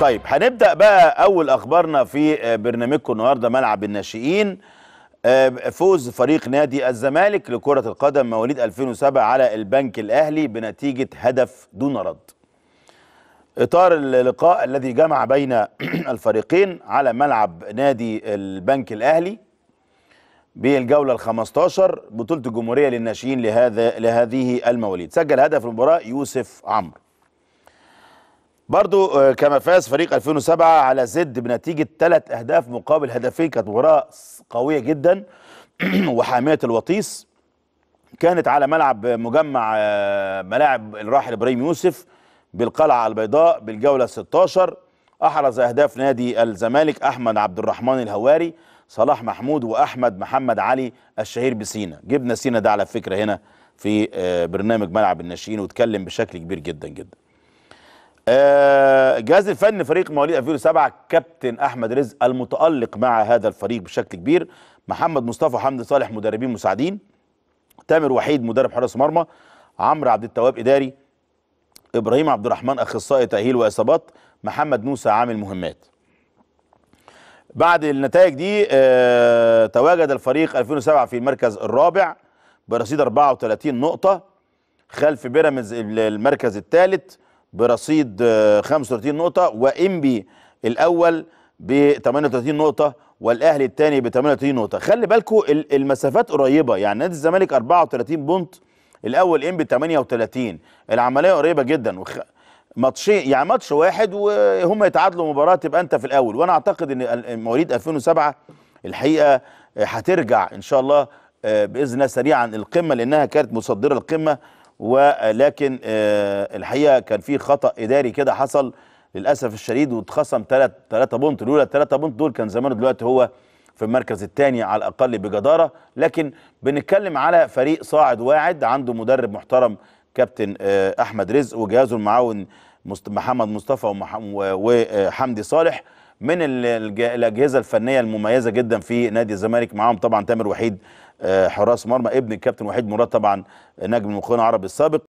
طيب هنبدا بقى اول اخبارنا في آه، برنامجكم النهارده ملعب الناشئين آه، فوز فريق نادي الزمالك لكره القدم مواليد 2007 على البنك الاهلي بنتيجه هدف دون رد اطار اللقاء الذي جمع بين الفريقين على ملعب نادي البنك الاهلي بالجوله ال15 بطوله الجمهوريه للناشئين لهذا لهذه المواليد سجل هدف المباراه يوسف عمرو برضو آه، كما فاز فريق 2007 على زد بنتيجة ثلاث أهداف مقابل هدفين كانت مباراة قوية جدا وحامية الوطيس كانت على ملعب مجمع آه، ملاعب الراحل إبراهيم يوسف بالقلعة البيضاء بالجولة 16 أحرز أهداف نادي الزمالك أحمد عبد الرحمن الهواري صلاح محمود وأحمد محمد علي الشهير بسينا جبنا سينا ده على فكرة هنا في آه، برنامج ملعب الناشئين واتكلم بشكل كبير جدا جدا الجهاز آه، الفني فريق مواليد 2007 كابتن احمد رزق المتالق مع هذا الفريق بشكل كبير محمد مصطفى وحمد صالح مدربين مساعدين تامر وحيد مدرب حراس مرمى عمرو عبد التواب اداري ابراهيم عبد الرحمن اخصائي تاهيل واصابات محمد موسى عامل مهمات بعد النتائج دي آه تواجد الفريق 2007 في المركز الرابع برصيد 34 نقطه خلف بيراميدز المركز الثالث برصيد 35 آه، نقطة وإنبي الأول ب 38 نقطة والأهلي الثاني ب 38 نقطة خلي بالكم المسافات قريبة يعني نادي الزمالك 34 بونت الأول إنبي 38 العملية قريبة جدا وخ... ماتشين يعني ماتش واحد وهم يتعادلوا مباراه تبقى انت في الاول وانا اعتقد ان مواليد 2007 الحقيقه آه، هترجع ان شاء الله آه، باذن الله سريعا القمه لانها كانت مصدره القمه ولكن آه، الحقيقه كان في خطا اداري كده حصل للاسف الشديد واتخصم ثلاث ثلاثه بونت الاولى الثلاثه بونت دول كان زمانه دلوقتي هو في المركز الثاني على الاقل بجداره لكن بنتكلم على فريق صاعد واعد عنده مدرب محترم كابتن آه، احمد رزق وجهازه المعاون محمد مصطفى وحمدي صالح من الاجهزه الفنيه المميزه جدا في نادي الزمالك معاهم طبعا تامر وحيد آه، حراس مرمى ابن الكابتن وحيد مراد طبعا آه، نجم المخونه العربي السابق